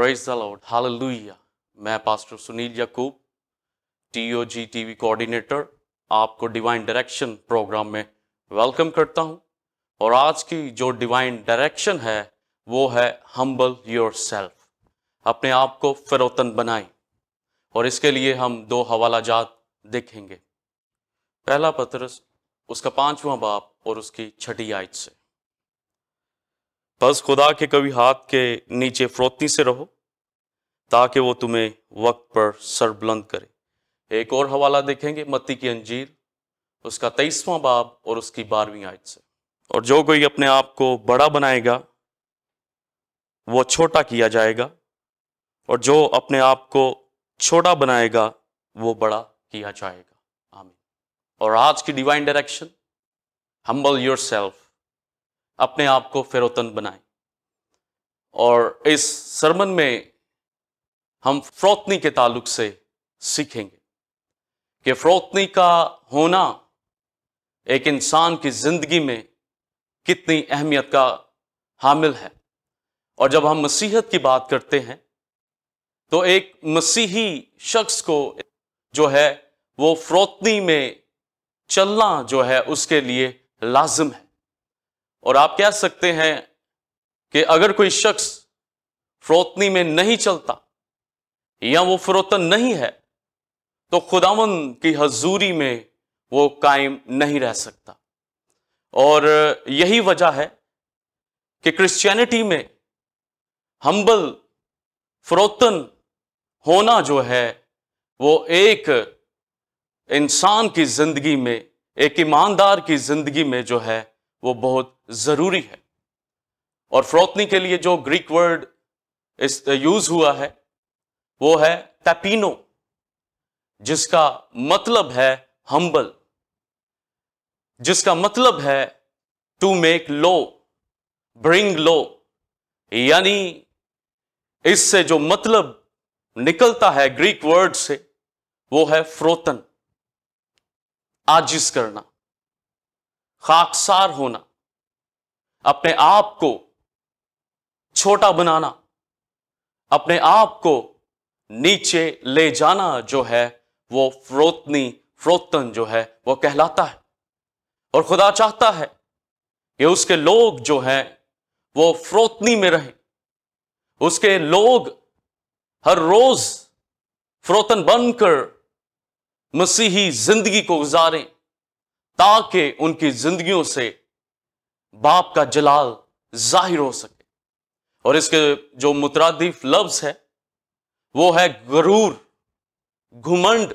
praise the lord hallelujah मैं pastor Sunil Yakub TOG TV coordinator आपको divine direction program में welcome करता हूं और आज की जो डिवाइन डायरेक्शन है वो है हम्बल योर सेल्फ अपने आप को फिरौतन बनाए और इसके लिए हम दो हवाला जात देखेंगे पहला पत्रस उसका पांचवा बाप और उसकी छठी आयत से बस खुदा के कभी हाथ के नीचे फ्रोतनी से रहो ताकि वो तुम्हें वक्त पर सरबुलंद करे एक और हवाला देखेंगे मत्ती की अंजीर उसका तेईसवां बाब और उसकी बारहवीं आयत से और जो कोई अपने आप को बड़ा बनाएगा वो छोटा किया जाएगा और जो अपने आप को छोटा बनाएगा वो बड़ा किया जाएगा आमीन और आज की divine direction humble yourself अपने आप को फिरोतन बनाएं और इस सरमन में हम फ्रोतनी के ताल्लुक से सीखेंगे कि फ्रोतनी का होना एक इंसान की ज़िंदगी में कितनी अहमियत का हामिल है और जब हम मसीहत की बात करते हैं तो एक मसीही शख्स को जो है वो फ्रोतनी में चलना जो है उसके लिए लाजम है और आप कह सकते हैं कि अगर कोई शख्स फरोतनी में नहीं चलता या वो फरोतन नहीं है तो खुदावन की हजूरी में वो कायम नहीं रह सकता और यही वजह है कि क्रिश्चियनिटी में हम्बल फरोतन होना जो है वो एक इंसान की जिंदगी में एक ईमानदार की जिंदगी में जो है वो बहुत ज़रूरी है और फ्रोतनी के लिए जो ग्रीक वर्ड इस यूज हुआ है वो है टैपिनो जिसका मतलब है हम्बल जिसका मतलब है to make low bring low यानी इससे जो मतलब निकलता है ग्रीक वर्ड से वो है फ्रोतन आजिश करना खाकसार होना अपने आप को छोटा बनाना अपने आप को नीचे ले जाना जो है वो फ्रोतनी फ्रोतन जो है वो कहलाता है और खुदा चाहता है कि उसके लोग जो हैं वो फ्रोतनी में रहें उसके लोग हर रोज फ्रोतन बनकर मसीही जिंदगी को गुजारें ताकि उनकी जिंदगियों से बाप का जलाल जाहिर हो सके और इसके जो मुतरदीफ लफ्ज है वो है गरूर घुमंड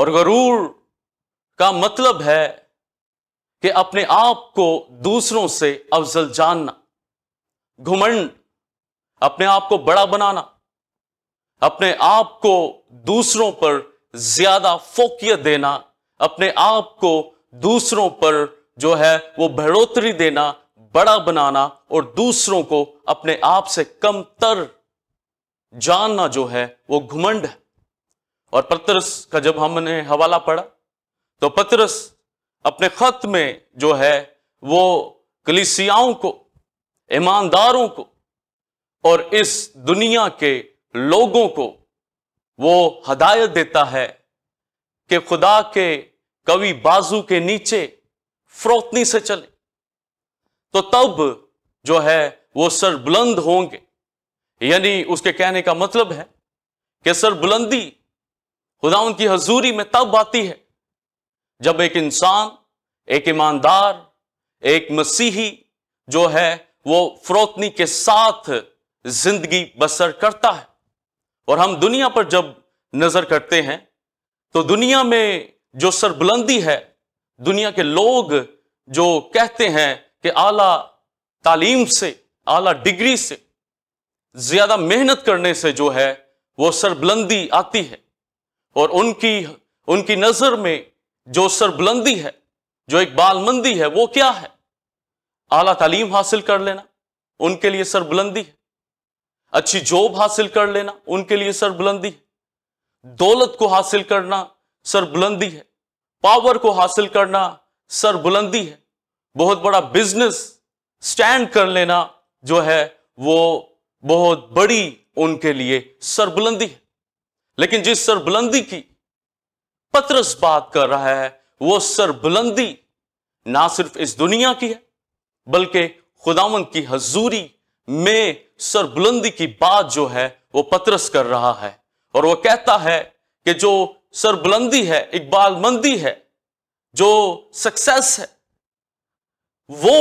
और गरूर का मतलब है कि अपने आप को दूसरों से अफजल जानना घुमंड अपने आप को बड़ा बनाना अपने आप को दूसरों पर ज्यादा फोकियत देना अपने आप को दूसरों पर जो है वो बढ़ोतरी देना बड़ा बनाना और दूसरों को अपने आप से कमतर जानना जो है वो घुमंड है और पत्रस का जब हमने हवाला पढ़ा तो पत्रस अपने खत में जो है वो कलिसियाओं को ईमानदारों को और इस दुनिया के लोगों को वो हदायत देता है कि खुदा के कवि बाजू के नीचे फ्रोतनी से चले तो तब जो है वो सर बुलंद होंगे यानी उसके कहने का मतलब है कि सर बुलंदी खुदा उनकी हजूरी में तब आती है जब एक इंसान एक ईमानदार एक मसीही जो है वो फ्रोतनी के साथ जिंदगी बसर करता है और हम दुनिया पर जब नजर करते हैं तो दुनिया में जो सरबुलंदी है दुनिया के लोग जो कहते हैं कि आला तालीम से आला डिग्री से ज़्यादा मेहनत करने से जो है वो सरबुलंदी आती है और उनकी उनकी नज़र में जो सरबुलंदी है जो एक बालमंदी है वो क्या है आला तालीम हासिल कर लेना उनके लिए सरबुलंदी है अच्छी जॉब हासिल कर लेना उनके लिए सरबुलंदी है दौलत को हासिल करना सर बुलंदी है पावर को हासिल करना सर बुलंदी है बहुत बड़ा बिजनेस स्टैंड कर लेना जो है वो बहुत बड़ी उनके लिए सरबुलंदी है लेकिन जिस सरबुलंदी की पत्रस बात कर रहा है वो सरबुलंदी ना सिर्फ इस दुनिया की है बल्कि खुदावन की हजूरी में सरबुलंदी की बात जो है वो पत्रस कर रहा है और वो कहता है कि जो सरबुलंदी है इकबाल मंदी है जो सक्सेस है वो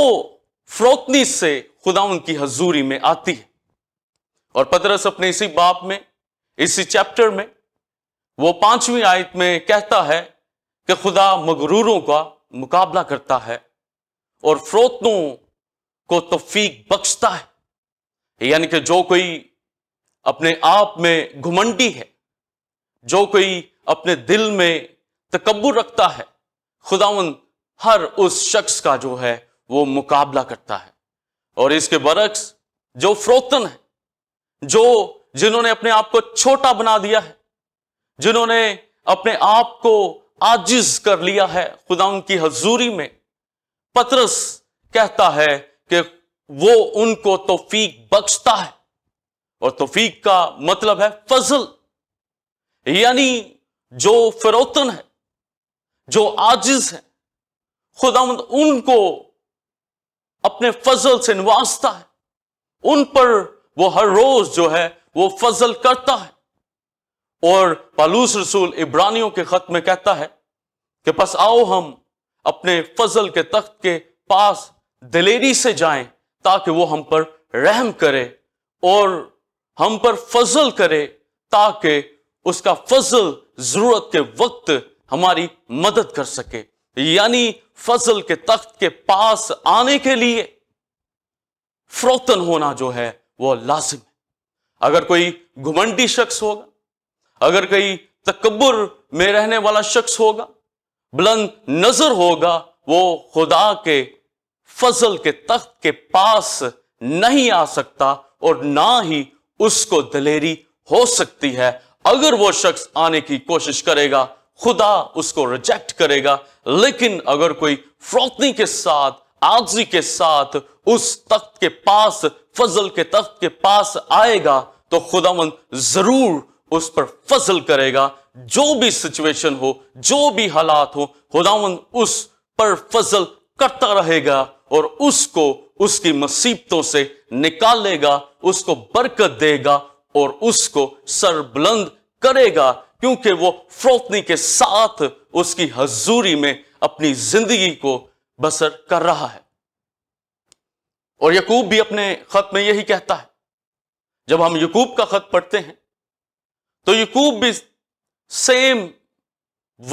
फ्रोतनी से खुदा उनकी हजूरी में आती है और पदरस अपने इसी बाप में इसी चैप्टर में वो पांचवी आयत में कहता है कि खुदा मगरूरों का मुकाबला करता है और फ्रोतनों को तफीक बख्शता है यानी कि जो कोई अपने आप में घुमंडी है जो कोई अपने दिल में तकबर रखता है खुदावन हर उस शख्स का जो है वो मुकाबला करता है और इसके बरक्स जो फ्रोतन है जो जिन्होंने अपने आप को छोटा बना दिया है जिन्होंने अपने आप को आजिज कर लिया है खुदा की हजूरी में पतरस कहता है कि वो उनको तोफीक बख्शता है और तोफीक का मतलब है फजल यानी जो फरोतन है जो आजिज है खुदा उनको अपने फजल से नवाजता है उन पर वो हर रोज जो है वो फजल करता है और पालूस रसूल इब्रानियों के खत में कहता है कि बस आओ हम अपने फजल के तख्त के पास दिलेरी से जाएं ताकि वो हम पर रहम करे और हम पर फजल करे ताकि उसका फजल जरूरत के वक्त हमारी मदद कर सके यानी फजल के तख्त के पास आने के लिए फ्रोतन होना जो है वह लाजिम है अगर कोई घुमंडी शख्स होगा अगर कोई तकबर में रहने वाला शख्स होगा बुलंद नजर होगा वो खुदा के फजल के तख्त के पास नहीं आ सकता और ना ही उसको दलेरी हो सकती है अगर वो शख्स आने की कोशिश करेगा खुदा उसको रिजेक्ट करेगा लेकिन अगर कोई फ्रोतनी के साथ आगजी के साथ उस तख्त के पास फजल के तख्त के पास आएगा तो खुदामंद जरूर उस पर फजल करेगा जो भी सिचुएशन हो जो भी हालात हो खुदामंद उस पर फजल करता रहेगा और उसको उसकी मुसीबतों से निकालेगा उसको बरकत देगा और उसको सरबुलंद करेगा क्योंकि वो फ्रोतनी के साथ उसकी हजूरी में अपनी जिंदगी को बसर कर रहा है और यकूब भी अपने खत में यही कहता है जब हम यकूब का खत पढ़ते हैं तो यकूब भी सेम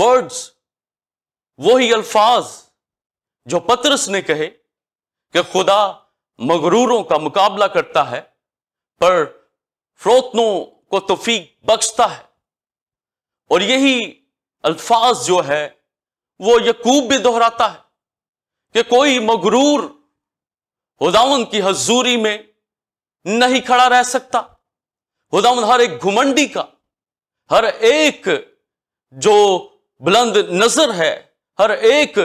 वर्ड्स वही अल्फाज जो पत्रस ने कहे कि खुदा मगरूरों का मुकाबला करता है पर फ्रोतनों को तोफीक बख्शता है और यही अल्फाज जो है वो यकूब भी दोहराता है कि कोई मगरूर खुदावन की हजूरी में नहीं खड़ा रह सकता खुदावन हर एक घुमंडी का हर एक जो बुलंद नजर है हर एक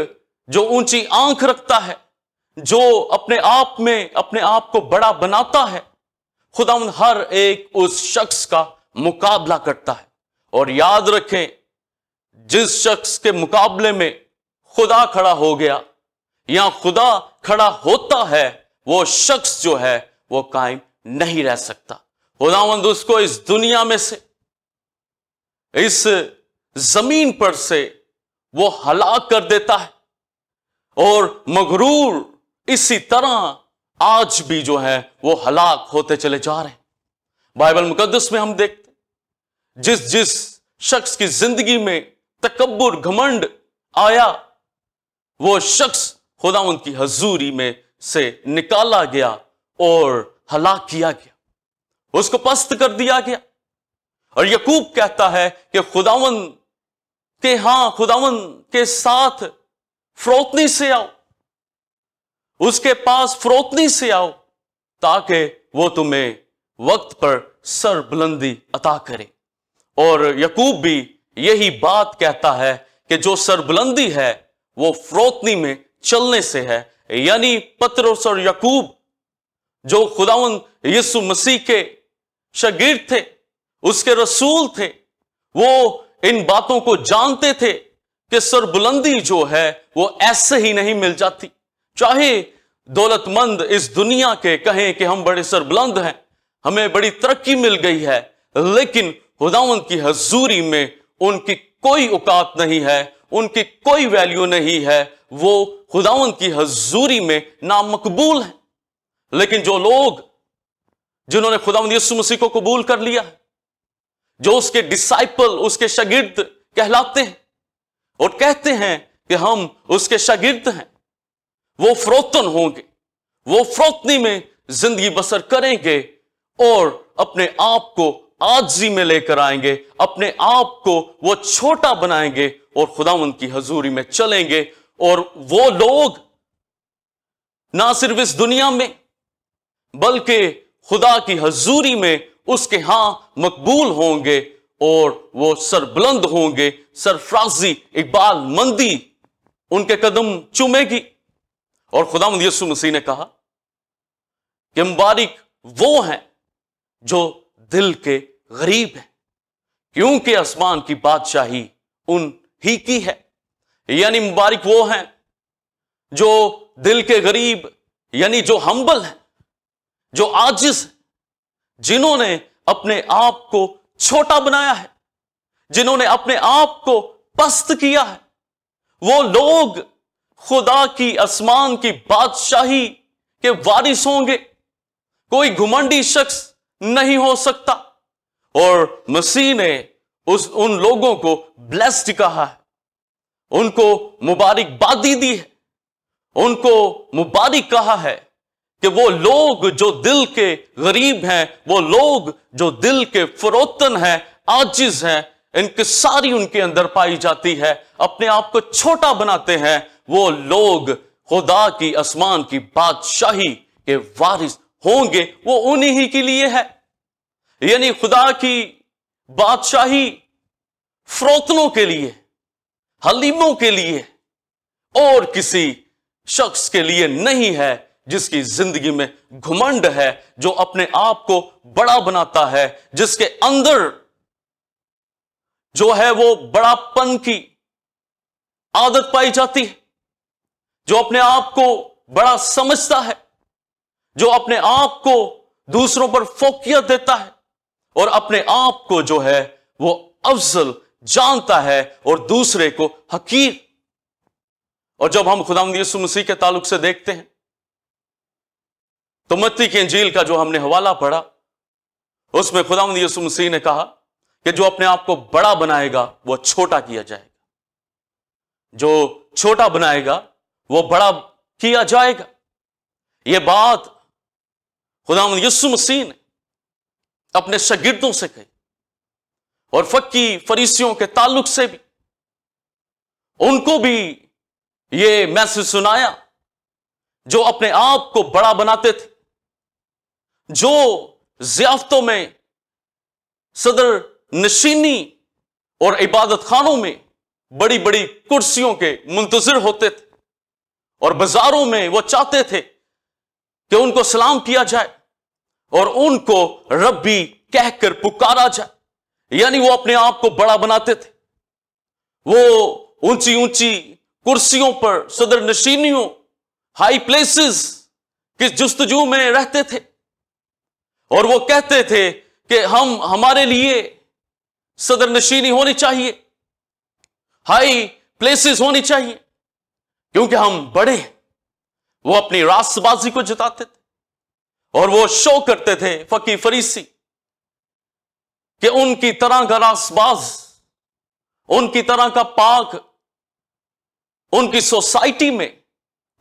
जो ऊंची आंख रखता है जो अपने आप में अपने आप को बड़ा बनाता है खुदा हर एक उस शख्स का मुकाबला करता है और याद रखें जिस शख्स के मुकाबले में खुदा खड़ा हो गया या खुदा खड़ा होता है वो शख्स जो है वो कायम नहीं रह सकता खुदावंद उसको इस दुनिया में से इस जमीन पर से वो हलाक कर देता है और मगरूर इसी तरह आज भी जो है वो हलाक होते चले जा रहे हैं बाइबल मुकदस में हम देखते जिस जिस शख्स की जिंदगी में तकबर घमंड आया वो शख्स खुदा उनकी हजूरी में से निकाला गया और हलाक किया गया उसको पस्त कर दिया गया और यकूब कहता है कि खुदावन के हां खुदावन के साथ फ्रोतनी से आओ उसके पास फरोतनी से आओ ताकि वो तुम्हें वक्त पर सर बुलंदी अता करे और यकूब भी यही बात कहता है कि जो सरबुलंदी है वो फरोतनी में चलने से है यानी पत्रोस और यकूब जो खुदावन यीशु मसीह के शगीर थे उसके रसूल थे वो इन बातों को जानते थे कि सरबुलंदी जो है वो ऐसे ही नहीं मिल जाती चाहे दौलतमंद इस दुनिया के कहें कि हम बड़े सरबुलंद हैं हमें बड़ी तरक्की मिल गई है लेकिन खुदावन की हजूरी में उनकी कोई औकात नहीं है उनकी कोई वैल्यू नहीं है वो खुदावन की हजूरी में नामकबूल है लेकिन जो लोग जिन्होंने खुदावन यीशु मसीह को कबूल कर लिया है जो उसके डिसाइपल उसके शगिर्द कहलाते हैं और कहते हैं कि हम उसके शगिर्द हैं वो फरोतन होंगे वो फरोतनी में जिंदगी बसर करेंगे और अपने आप को आजी में लेकर आएंगे अपने आप को वो छोटा बनाएंगे और खुदा उनकी हजूरी में चलेंगे और वो लोग ना सिर्फ इस दुनिया में बल्कि खुदा की हजूरी में उसके हां मकबूल होंगे और वो सरबुलंद होंगे सरफराजी इकबाल मंदी उनके कदम चुमेगी और खुदा यसु मसीह ने कहा कि मुबारक वो हैं जो दिल के गरीब हैं क्योंकि आसमान की बादशाही उन ही की है यानी मुबारक वो हैं जो दिल के गरीब यानी जो हम्बल हैं जो आजिज जिन्होंने अपने आप को छोटा बनाया है जिन्होंने अपने आप को पस्त किया है वो लोग खुदा की आसमान की बादशाही के वारिस होंगे कोई घुमंडी शख्स नहीं हो सकता और मसीह ने उस उन लोगों को ब्लेस्ड कहा है उनको मुबारकबादी दी है उनको मुबारक कहा है कि वो लोग जो दिल के गरीब हैं वो लोग जो दिल के फरोतन हैं आजिज हैं इनकी सारी उनके अंदर पाई जाती है अपने आप को छोटा बनाते हैं वो लोग खुदा की आसमान की बादशाही के वारिस होंगे वो उन्हीं के लिए है यानी खुदा की बादशाही फ्रोतनों के लिए हलीमों के लिए और किसी शख्स के लिए नहीं है जिसकी जिंदगी में घुमंड है जो अपने आप को बड़ा बनाता है जिसके अंदर जो है वो बड़ापन की आदत पाई जाती है जो अपने आप को बड़ा समझता है जो अपने आप को दूसरों पर फोकियत देता है और अपने आप को जो है वो अफजल जानता है और दूसरे को हकीर और जब हम खुदा यीशु मसीह के ताल्लुक से देखते हैं तो मत्ती के अंजील का जो हमने हवाला पढ़ा उसमें खुदा यीशु मसीह ने कहा कि जो अपने आप को बड़ा बनाएगा वह छोटा किया जाएगा जो छोटा बनाएगा वो बड़ा किया जाएगा ये बात खुदाम यस्सु मसीह ने अपने शगिर्दों से कही और फक्की फरीसियों के ताल्लुक से भी उनको भी ये मैसेज सुनाया जो अपने आप को बड़ा बनाते थे जो जियाफतों में सदर नशीनी और इबादत खानों में बड़ी बड़ी कुर्सियों के मुंतजर होते थे और बाजारों में वो चाहते थे कि उनको सलाम किया जाए और उनको रब्बी कहकर पुकारा जाए यानी वो अपने आप को बड़ा बनाते थे वो ऊंची ऊंची कुर्सियों पर सदर नशीनियों हाई प्लेसेस किस जस्तजू में रहते थे और वो कहते थे कि हम हमारे लिए सदर नशीनी होनी चाहिए हाई प्लेसेस होनी चाहिए क्योंकि हम बड़े वो अपनी रासबाजी को जताते थे और वो शो करते थे फकी फरीसी कि उनकी तरह का रासबाज उनकी तरह का पाक उनकी सोसाइटी में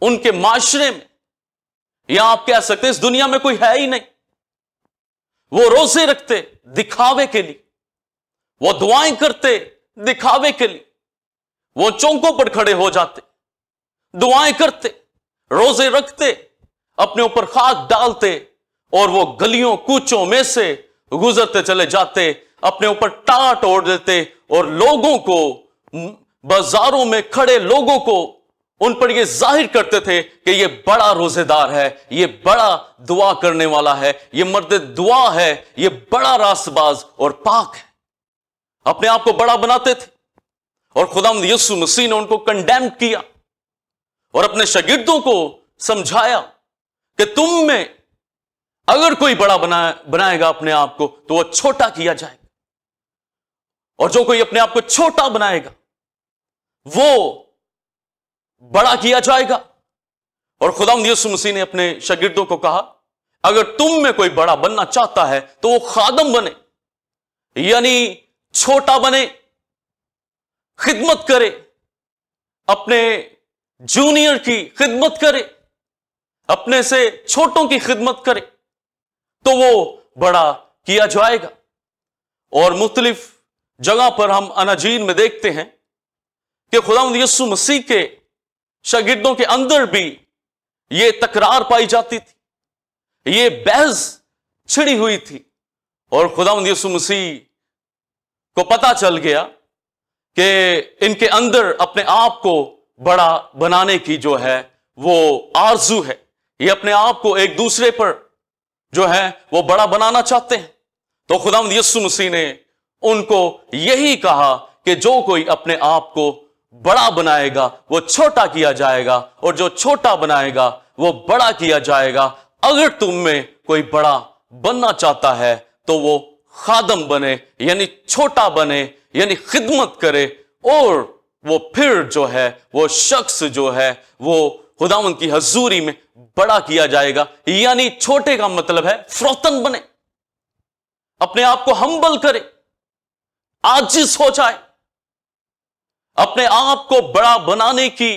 उनके माशरे में या आप कह सकते इस दुनिया में कोई है ही नहीं वो रोजे रखते दिखावे के लिए वो दुआएं करते दिखावे के लिए वो चौंकों पर खड़े हो जाते दुआएं करते रोजे रखते अपने ऊपर खाक डालते और वो गलियों कूचों में से गुजरते चले जाते अपने ऊपर टाट ओढ़ देते और लोगों को बाजारों में खड़े लोगों को उन पर यह जाहिर करते थे कि यह बड़ा रोजेदार है ये बड़ा दुआ करने वाला है ये मर्द दुआ है ये बड़ा रासबाज और पाक है अपने आप को बड़ा बनाते थे और खुदा यसु मसीह ने उनको कंडेम किया और अपने शगिर्दों को समझाया कि तुम में अगर कोई बड़ा बना बनाएगा अपने आप को तो वह छोटा किया जाएगा और जो कोई अपने आप को छोटा बनाएगा वो बड़ा किया जाएगा और खुदा यसु मसीह ने अपने शगिर्दों को कहा अगर तुम में कोई बड़ा बनना चाहता है तो वो खादम बने यानी छोटा बने खिदमत करे अपने जूनियर की खिदमत करे अपने से छोटों की खिदमत करे तो वो बड़ा किया जाएगा और मुख्तलिफ जगह पर हम अनाजीन में देखते हैं कि खुदा यस्सु मसीह के शगिर्दों के अंदर भी ये तकरार पाई जाती थी ये बहस छिड़ी हुई थी और खुदा यसु मसीह को पता चल गया कि इनके अंदर अपने आप को बड़ा बनाने की जो है वो आरजू है ये अपने आप को एक दूसरे पर जो है वो बड़ा बनाना चाहते हैं तो खुदाम यसु मसीह ने उनको यही कहा कि जो कोई अपने आप को बड़ा बनाएगा वो छोटा किया जाएगा और जो छोटा बनाएगा वो बड़ा किया जाएगा अगर तुम में कोई बड़ा बनना चाहता है तो वो खादम बने यानी छोटा बने यानी खिदमत करे और वो फिर जो है वो शख्स जो है वो खुदावन की हजूरी में बड़ा किया जाएगा यानी छोटे का मतलब है फ्रोतन बने अपने आप को हम्बल करे आजिज हो जाए अपने आप को बड़ा बनाने की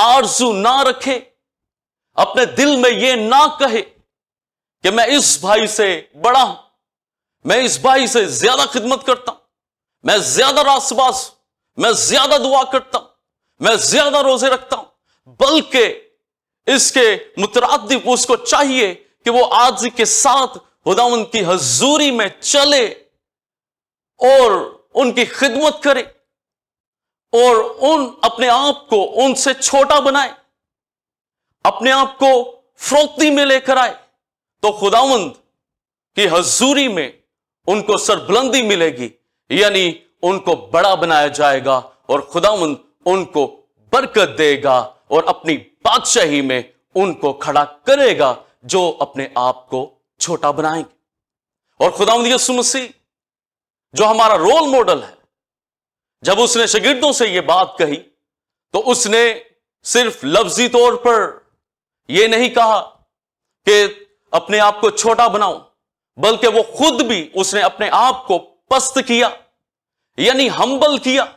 आरजू ना रखे अपने दिल में यह ना कहे कि मैं इस भाई से बड़ा हूं मैं इस भाई से ज्यादा खिदमत करता हूं मैं ज्यादा रासबाज हूं मैं ज्यादा दुआ करता हूं मैं ज्यादा रोजे रखता हूं बल्कि इसके मुतरदब उसको चाहिए कि वो आज के साथ खुदा उनकी हजूरी में चले और उनकी खिदमत करे और उन अपने आप को उनसे छोटा बनाए अपने आप को फ्रोती में लेकर आए तो खुदावंद की हजूरी में उनको सरबुलंदी मिलेगी यानी उनको बड़ा बनाया जाएगा और खुदामंद उनको बरकत देगा और अपनी बादशाही में उनको खड़ा करेगा जो अपने आप को छोटा बनाएंगे और खुदावंद यसु मसीह जो हमारा रोल मॉडल है जब उसने शगिर्दों से यह बात कही तो उसने सिर्फ लफ्जी तौर पर यह नहीं कहा कि अपने आप को छोटा बनाओ बल्कि वो खुद भी उसने अपने आप को पस्त किया यानी हम्बल किया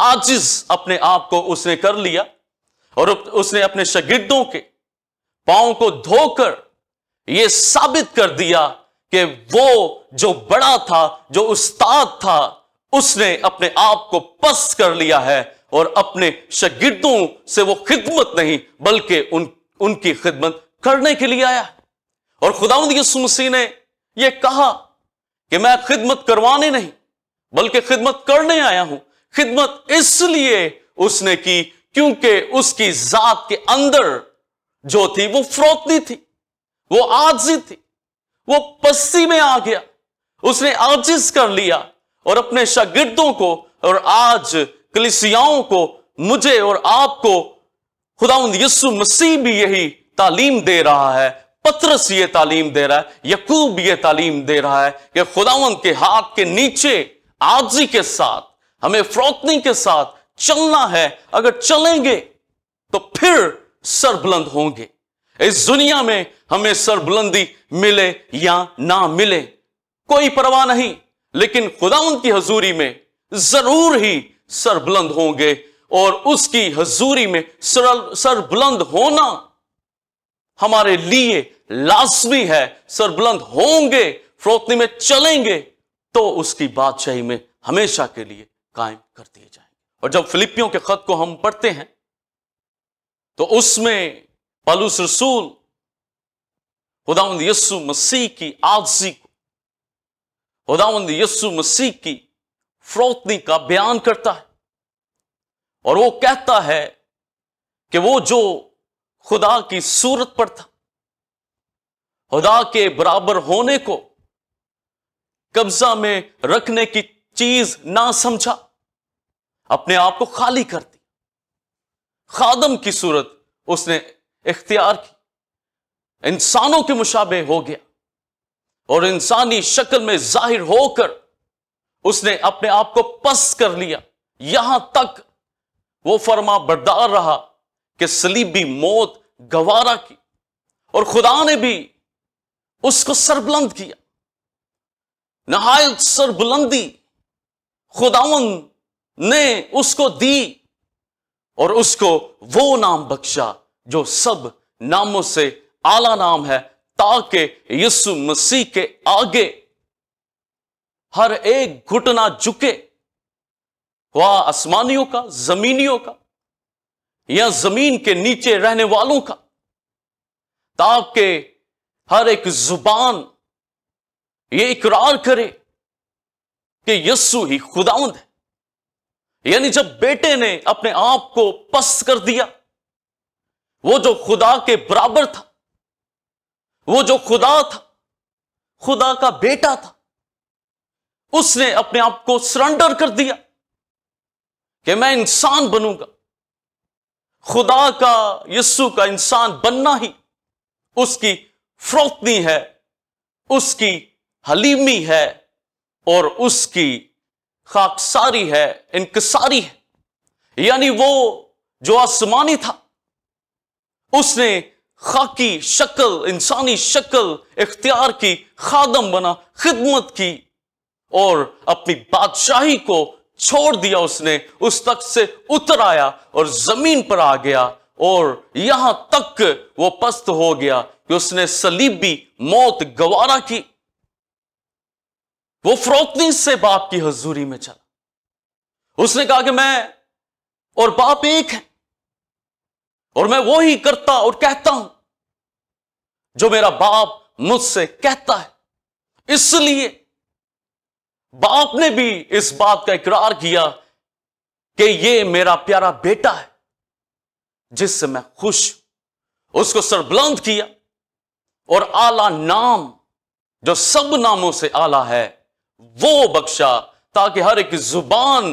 आजिज अपने आप को उसने कर लिया और उसने अपने शगिर्दों के पांव को धोकर यह साबित कर दिया कि वो जो बड़ा था जो उस्ताद था उसने अपने आप को पस्त कर लिया है और अपने शगिर्दों से वो खिदमत नहीं बल्कि उन उनकी खिदमत करने के लिए आया और खुदाउद यसुमसी ने यह कहा कि मैं खिदमत करवाने नहीं बल्कि खिदमत करने आया हूं खिदमत इसलिए उसने की क्योंकि उसकी जात के अंदर जो थी वो फ्रोतनी थी वो आजी थी वो पस्सी में आ गया उसने आजिज कर लिया और अपने शागिर्दों को और आज कलिसियाओं को मुझे और आपको खुदा यस्सु मसीह भी यही तालीम दे रहा है पत्रस ये तालीम दे रहा है यकूब ये तालीम दे रहा है कि खुदावंद के हाथ के नीचे आजी के साथ हमें फ्रोतनी के साथ चलना है अगर चलेंगे तो फिर सरबुलंद होंगे इस दुनिया में हमें सरबुलंदी मिले या ना मिले कोई परवाह नहीं लेकिन खुदा उनकी हजूरी में जरूर ही सरबुलंद होंगे और उसकी हजूरी में सरबुलंद होना हमारे लिए लाजमी है सरबुलंद होंगे फ्रोतनी में चलेंगे तो उसकी बादशाही में हमेशा के लिए कायम कर दिए जाएंगे और जब फिलिपियों के खत को हम पढ़ते हैं तो उसमें पलूस रसूल खुदाउंद यस्सु मसीह की आजी को खुदाउंद यस्सु मसीह की फ्रोतनी का बयान करता है और वो कहता है कि वो जो खुदा की सूरत पर था खुदा के बराबर होने को कब्जा में रखने की चीज ना समझा अपने आप को खाली कर दी खादम की सूरत उसने इख्तियार की इंसानों के मुशाबे हो गया और इंसानी शक्ल में जाहिर होकर उसने अपने आप को पस कर लिया यहां तक वो फरमा बरदार रहा कि सलीबी मौत गवारा की और खुदा ने भी उसको सरबलंद किया नहायत सरबुलंदी खुदावन ने उसको दी और उसको वो नाम बख्शा जो सब नामों से आला नाम है ताकि यीशु मसीह के आगे हर एक घुटना झुके वह आसमानियों का जमीनियों का या जमीन के नीचे रहने वालों का ताकि हर एक जुबान ये इकरार करे कि यस्सु ही खुदाउंद है यानी जब बेटे ने अपने आप को पस कर दिया वो जो खुदा के बराबर था वो जो खुदा था खुदा का बेटा था उसने अपने आप को सरेंडर कर दिया कि मैं इंसान बनूंगा खुदा का यस्सु का इंसान बनना ही उसकी फ्रोतनी है उसकी हलीमी है और उसकी खाकसारी है इनकसारी है यानी वो जो आसमानी था उसने खाकी शक्ल इंसानी शक्ल इख्तियार की खादम बना खिदमत की और अपनी बादशाही को छोड़ दिया उसने उस तक से उतर आया और जमीन पर आ गया और यहां तक वो पस्त हो गया कि उसने सलीबी मौत गवारा की वो फरोतनी से बाप की हजूरी में चला उसने कहा कि मैं और बाप एक है और मैं वो ही करता और कहता हूं जो मेरा बाप मुझसे कहता है इसलिए बाप ने भी इस बात का इकरार किया कि ये मेरा प्यारा बेटा है जिससे मैं खुश उसको सरबुलंद किया और आला नाम जो सब नामों से आला है वो बख्शा ताकि हर एक जुबान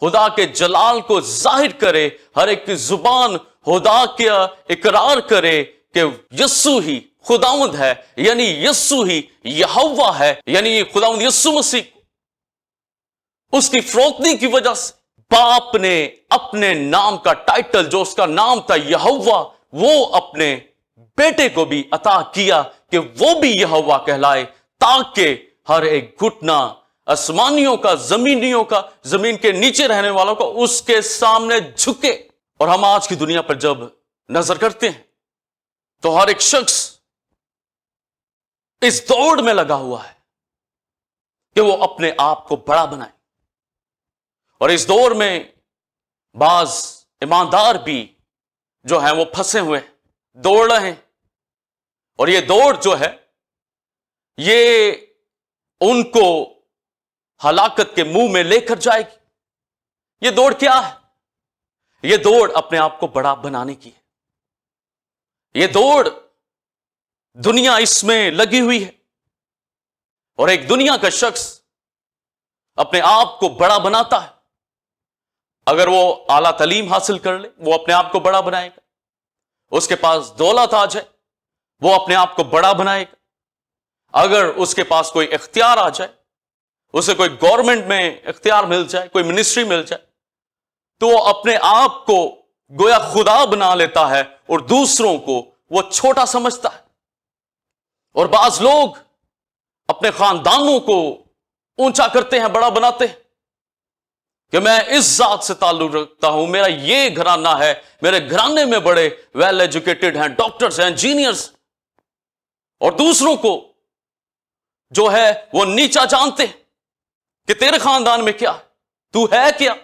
खुदा के जलाल को जाहिर करे हर एक जुबान खुदा के इकरार करे कि यस्सु ही खुदाउंद है यानी यस्सु ही यहवा है यानी खुदाउंद यस्सु मसीह उसकी फरोख्ती की वजह से बाप ने अपने नाम का टाइटल जो उसका नाम था यहवा वो अपने बेटे को भी अता किया कि वो भी यहवा कहलाए ताकि हर एक घुटना आसमानियों का जमीनियों का जमीन के नीचे रहने वालों का उसके सामने झुके और हम आज की दुनिया पर जब नजर करते हैं तो हर एक शख्स इस दौड़ में लगा हुआ है कि वो अपने आप को बड़ा बनाए और इस दौर में बाज ईमानदार भी जो है वो फंसे हुए हैं दौड़ रहे हैं और ये दौड़ जो है ये उनको हलाकत के मुंह में लेकर जाएगी यह दौड़ क्या है यह दौड़ अपने आप को बड़ा बनाने की है यह दौड़ दुनिया इसमें लगी हुई है और एक दुनिया का शख्स अपने आप को बड़ा बनाता है अगर वो आला तलीम हासिल कर ले वो अपने आप को बड़ा बनाएगा उसके पास दौलत आ जाए वो अपने आप को बड़ा बनाएगा अगर उसके पास कोई इख्तियार आ जाए उसे कोई गवर्नमेंट में इख्तियार मिल जाए कोई मिनिस्ट्री मिल जाए तो वो अपने आप को गोया खुदा बना लेता है और दूसरों को वो छोटा समझता है और बाज लोग अपने खानदानों को ऊंचा करते हैं बड़ा बनाते हैं कि मैं इस जात से ताल्लुक रखता हूं मेरा ये घराना है मेरे घराने में बड़े वेल एजुकेटेड हैं डॉक्टर्स हैं इंजीनियर्स और दूसरों को जो है वो नीचा जानते कि तेरे खानदान में क्या तू है क्या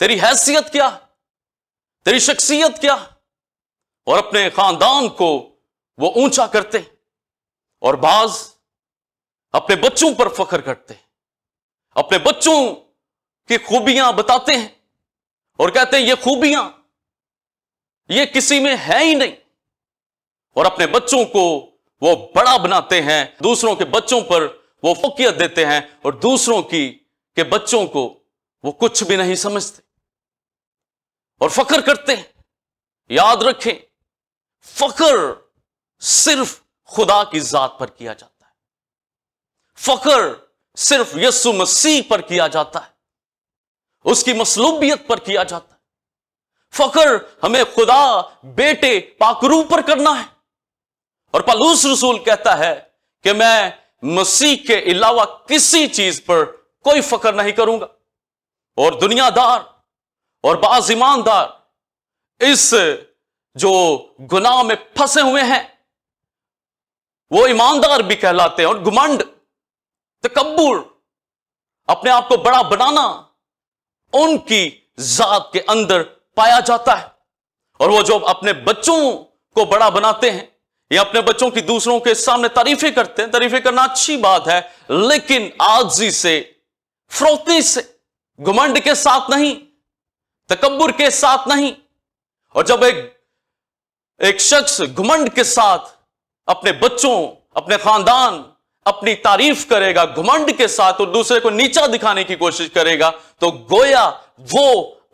तेरी हैसियत क्या तेरी शख्सियत क्या और अपने खानदान को वो ऊंचा करते और बाज अपने बच्चों पर फख्र करते अपने बच्चों की खूबियां बताते हैं और कहते हैं ये खूबियां ये किसी में है ही नहीं और अपने बच्चों को वो बड़ा बनाते हैं दूसरों के बच्चों पर वो फोकियत देते हैं और दूसरों की के बच्चों को वो कुछ भी नहीं समझते और फकर करते हैं याद रखें फकर सिर्फ खुदा की जात पर किया जाता है फकर सिर्फ यसु मसीह पर किया जाता है उसकी मसलूबियत पर किया जाता है फकर हमें खुदा बेटे पाकरू पर करना है और पलूस रसूल कहता है कि मैं मसीह के अलावा किसी चीज पर कोई फकर नहीं करूंगा और दुनियादार और बाज ईमानदार इस जो गुनाह में फंसे हुए हैं वो ईमानदार भी कहलाते हैं और घुमंड तकबूर अपने आप को बड़ा बनाना उनकी जात के अंदर पाया जाता है और वो जो अपने बच्चों को बड़ा बनाते हैं या अपने बच्चों की दूसरों के सामने तारीफें करते हैं तारीफें करना अच्छी बात है लेकिन आजी से फ्रोती से घुमंड के साथ नहीं तकबर के साथ नहीं और जब एक एक शख्स घुमंड के साथ अपने बच्चों अपने खानदान अपनी तारीफ करेगा घुमंड के साथ और दूसरे को नीचा दिखाने की कोशिश करेगा तो गोया वो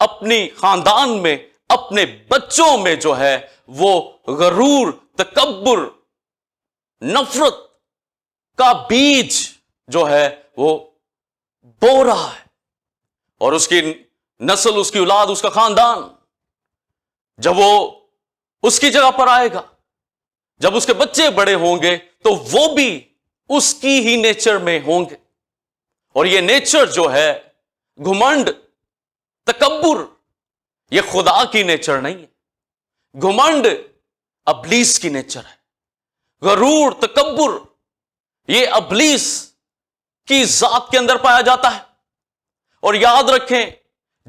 अपनी खानदान में अपने बच्चों में जो है वो गरूर तकबर नफरत का बीज जो है वो बो रहा है और उसकी नस्ल उसकी औलाद उसका खानदान जब वो उसकी जगह पर आएगा जब उसके बच्चे बड़े होंगे तो वो भी उसकी ही नेचर में होंगे और ये नेचर जो है घुमंड तकबर ये खुदा की नेचर नहीं है घुमंड अबलीस की नेचर है गरूर तकबुर ये अबलीस की जात के अंदर पाया जाता है और याद रखें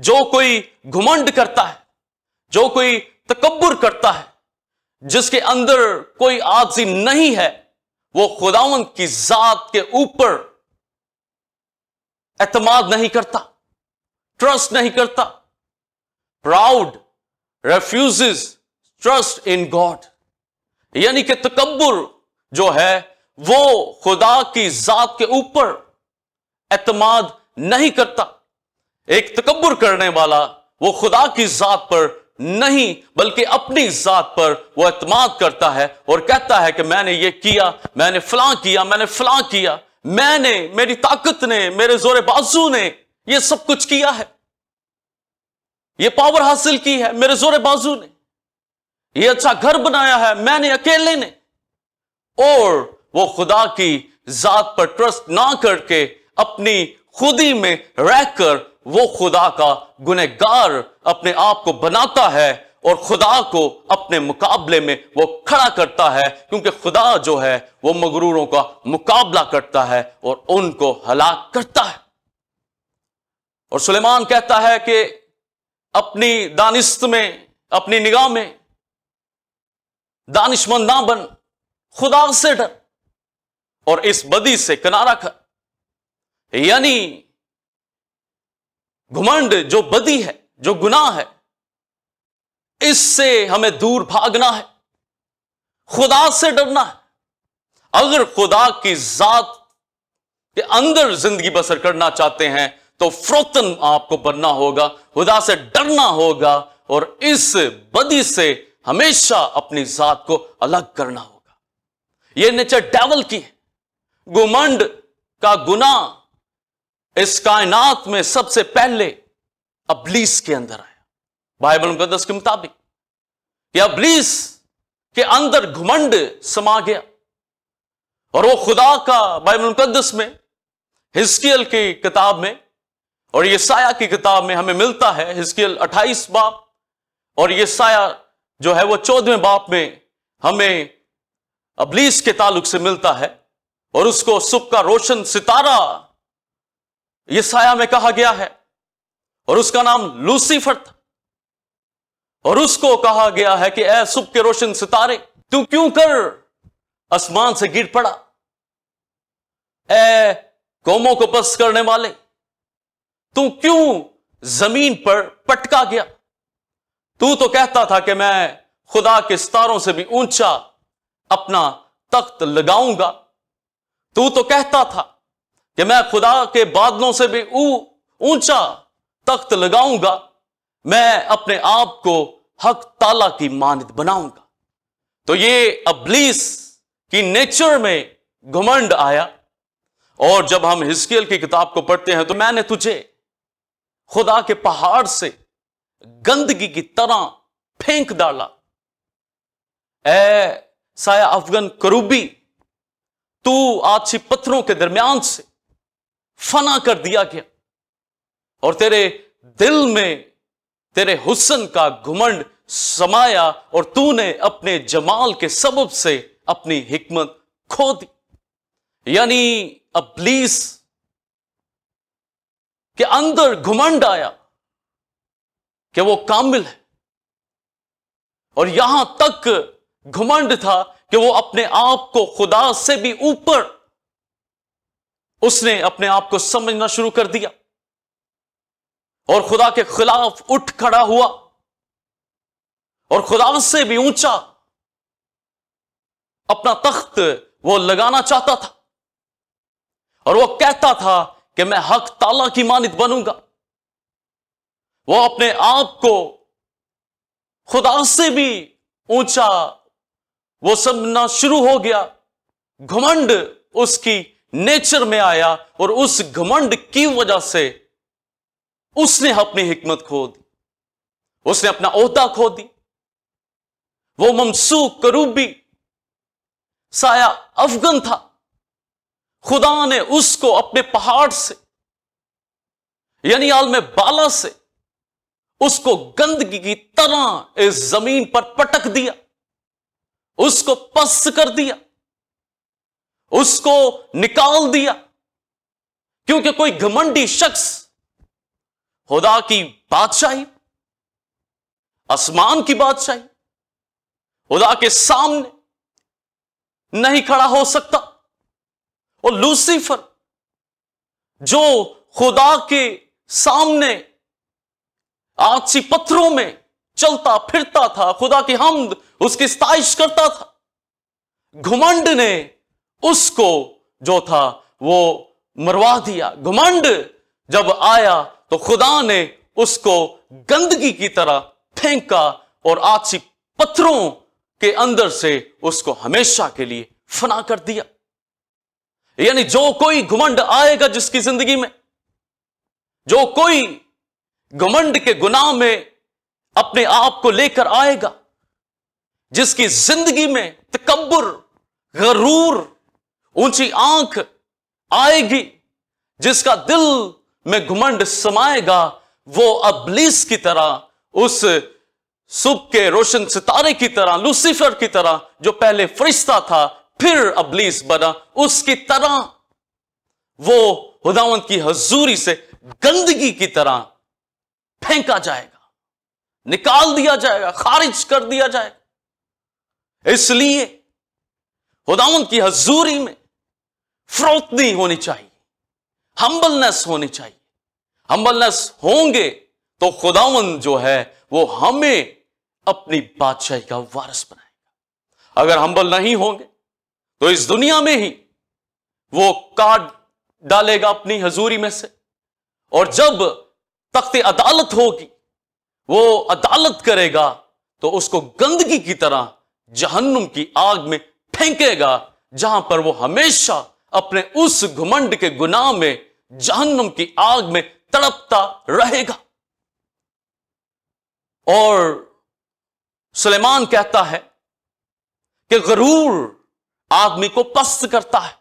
जो कोई घुमंड करता है जो कोई तकबर करता है जिसके अंदर कोई आजी नहीं है वो खुदावंत की जात के ऊपर एतमाद नहीं करता ट्रस्ट नहीं करता proud refuse trust in God यानी कि तकबर जो है वो खुदा की जात के ऊपर एतमाद नहीं करता एक तकबर करने वाला वो खुदा की जात पर नहीं बल्कि अपनी जात पर वो एतमाद करता है और कहता है कि मैंने ये किया मैंने फलां किया मैंने फलां किया मैंने मेरी ताकत ने मेरे जोरे बाजू ने ये सब कुछ किया है ये पावर हासिल की है मेरे जोरे बाजू ने ये अच्छा घर बनाया है मैंने अकेले ने और वो खुदा की जात पर ट्रस्ट ना करके अपनी खुदी में रहकर वो खुदा का गुनहगार अपने आप को बनाता है और खुदा को अपने मुकाबले में वो खड़ा करता है क्योंकि खुदा जो है वो मगरूरों का मुकाबला करता है और उनको हलाक करता है और सुलेमान कहता है कि अपनी दानिस्त में अपनी निगाह में दानिशमंद ना बन खुदा से डर और इस बदी से किनारा कर यानी घुमंड जो बदी है जो गुनाह है इससे हमें दूर भागना है खुदा से डरना है अगर खुदा की जात के अंदर जिंदगी बसर करना चाहते हैं तो फ्रोतन आपको बनना होगा खुदा से डरना होगा और इस बदी से हमेशा अपनी जात को अलग करना होगा यह नेचर डेवल की है गुमंड का गुना इस कायनात में सबसे पहले अबलीस के अंदर आया बाइबल मुकदस के मुताबिक यह अबलीस के अंदर घुमंड समा गया और वो खुदा का बाइबल मुकदस में हिस्कियल की किताब में और ये साया की किताब में हमें मिलता है हिस्कियल 28 बाप और ये साया जो है वो चौदहवें बाप में हमें अबलीस के ताल्लुक से मिलता है और उसको सुख का रोशन सितारा ये साया में कहा गया है और उसका नाम लूसीफर था और उसको कहा गया है कि ए सुख के रोशन सितारे तू क्यों कर आसमान से गिर पड़ा ए कोमों को पस करने वाले तू क्यों जमीन पर पटका गया तू तो कहता था कि मैं खुदा के सितारों से भी ऊंचा अपना तख्त लगाऊंगा तू तो कहता था कि मैं खुदा के बादलों से भी ऊंचा तख्त लगाऊंगा मैं अपने आप को हक ताला की मानद बनाऊंगा तो ये अबलीस की नेचर में घमंड आया और जब हम हिस्केल की किताब को पढ़ते हैं तो मैंने तुझे खुदा के पहाड़ से गंदगी की तरह फेंक डाला ए साया अफगन करूबी तू आछी पत्थरों के दरमियान से फना कर दिया गया और तेरे दिल में तेरे हुसन का घुमंड समाया और तूने अपने जमाल के सबब से अपनी हिकमत खो दी यानी अब प्लीज के अंदर घुमंड आया कि वो कामिल है और यहां तक घमंड था कि वो अपने आप को खुदा से भी ऊपर उसने अपने आप को समझना शुरू कर दिया और खुदा के खिलाफ उठ खड़ा हुआ और खुदा से भी ऊंचा अपना तख्त वो लगाना चाहता था और वो कहता था कि मैं हक ताला की मानित बनूंगा वो अपने आप को खुदा से भी ऊंचा वो समझना शुरू हो गया घमंड उसकी नेचर में आया और उस घमंड की वजह से उसने अपनी हिकमत खो दी उसने अपना ओहदा खो दी वो ममसू करूबी साया अफगन था खुदा ने उसको अपने पहाड़ से यानी आलम बाला से उसको गंदगी की तरह इस जमीन पर पटक दिया उसको पस्त कर दिया उसको निकाल दिया क्योंकि कोई घमंडी शख्स खुदा की बादशाही आसमान की बादशाही खुदा के सामने नहीं खड़ा हो सकता और लूसीफर जो खुदा के सामने आज सी पत्थरों में चलता फिरता था खुदा की हमद उसकी स्ताइश करता था घुमंड ने उसको जो था वो मरवा दिया घुमंड जब आया तो खुदा ने उसको गंदगी की तरह फेंका और आची पत्थरों के अंदर से उसको हमेशा के लिए फना कर दिया यानी जो कोई घुमंड आएगा जिसकी जिंदगी में जो कोई घमंड के गुनाह में अपने आप को लेकर आएगा जिसकी जिंदगी में तकबर गरूर ऊंची आंख आएगी जिसका दिल में घुमंड समाएगा वो अबलीस की तरह उस सुबह के रोशन सितारे की तरह लूसीफर की तरह जो पहले फरिश्ता था फिर अबलीस बना उसकी तरह वो खुदावंत की हजूरी से गंदगी की तरह फेंका जाएगा निकाल दिया जाएगा खारिज कर दिया जाएगा इसलिए खुदाउन की हजूरी में फ्रोतनी होनी चाहिए हम्बलनेस होनी चाहिए हम्बलनेस होंगे तो खुदावन जो है वो हमें अपनी बादशाही का वारस बनाएगा अगर हम्बल नहीं होंगे तो इस दुनिया में ही वो काट डालेगा अपनी हजूरी में से और जब तख्त अदालत होगी वो अदालत करेगा तो उसको गंदगी की तरह जहन्नुम की आग में फेंकेगा जहां पर वो हमेशा अपने उस घुमंड के गुनाह में जहन्नुम की आग में तड़पता रहेगा और सुलेमान कहता है कि गरूर आदमी को पस्त करता है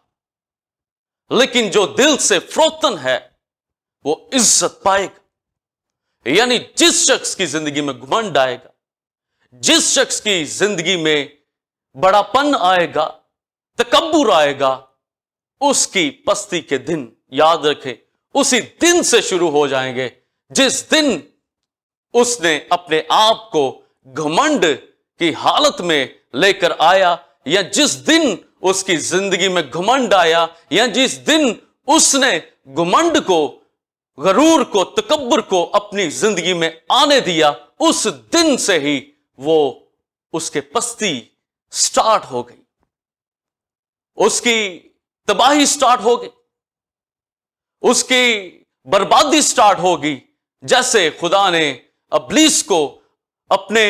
लेकिन जो दिल से फ्रोतन है वो इज्जत पाएगा यानी जिस शख्स की जिंदगी में घुमंड आएगा जिस शख्स की जिंदगी में बड़ापन आएगा तकबूर आएगा उसकी पस्ती के दिन याद रखे उसी दिन से शुरू हो जाएंगे जिस दिन उसने अपने आप को घमंड की हालत में लेकर आया या जिस दिन उसकी जिंदगी में घमंड आया या जिस दिन उसने घुमंड को गरूर को तकबर को अपनी जिंदगी में आने दिया उस दिन से ही वो उसके पस्ती स्टार्ट हो गई उसकी तबाही स्टार्ट हो गई उसकी बर्बादी स्टार्ट होगी जैसे खुदा ने अबलीस को अपने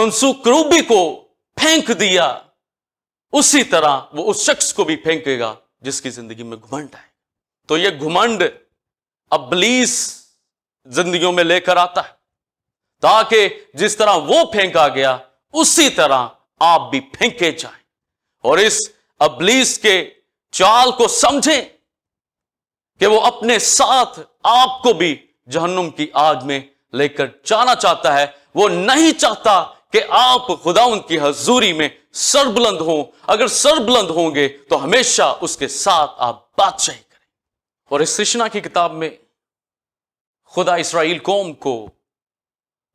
मनसूख रूबी को फेंक दिया उसी तरह वो उस शख्स को भी फेंकेगा जिसकी जिंदगी में घुमंड है तो ये घुमंड अबलीस जिंदगियों में लेकर आता है ताकि जिस तरह वो फेंका गया उसी तरह आप भी फेंके जाएं और इस अबलीस के चाल को समझें कि वो अपने साथ आपको भी जहन्नुम की आग में लेकर जाना चाहता है वो नहीं चाहता कि आप खुदा उनकी हजूरी में सरबुलंद हों अगर सरबुलंद होंगे तो हमेशा उसके साथ आप बात चाहिए और इस सिशना की किताब में खुदा इसराइल कौम को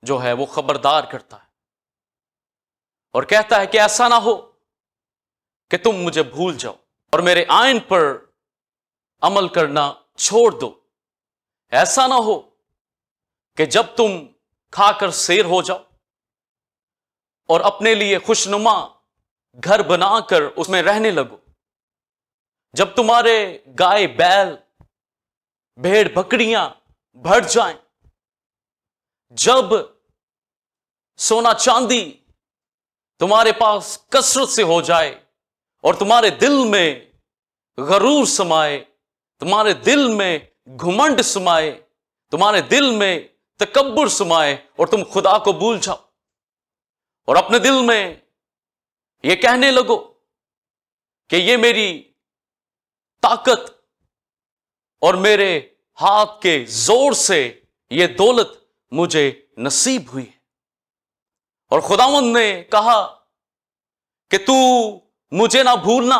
जो है वो खबरदार करता है और कहता है कि ऐसा ना हो कि तुम मुझे भूल जाओ और मेरे आयन पर अमल करना छोड़ दो ऐसा ना हो कि जब तुम खाकर शेर हो जाओ और अपने लिए खुशनुमा घर बनाकर उसमें रहने लगो जब तुम्हारे गाय बैल भेड़ बकरियां भर जाएं, जब सोना चांदी तुम्हारे पास कसरत से हो जाए और तुम्हारे दिल में गरूर समाए तुम्हारे दिल में घुमंड समाए तुम्हारे दिल में तकबर समाए और तुम खुदा को भूल जाओ और अपने दिल में यह कहने लगो कि यह मेरी ताकत और मेरे हाथ के जोर से यह दौलत मुझे नसीब हुई है और खुदावंद ने कहा कि तू मुझे ना भूलना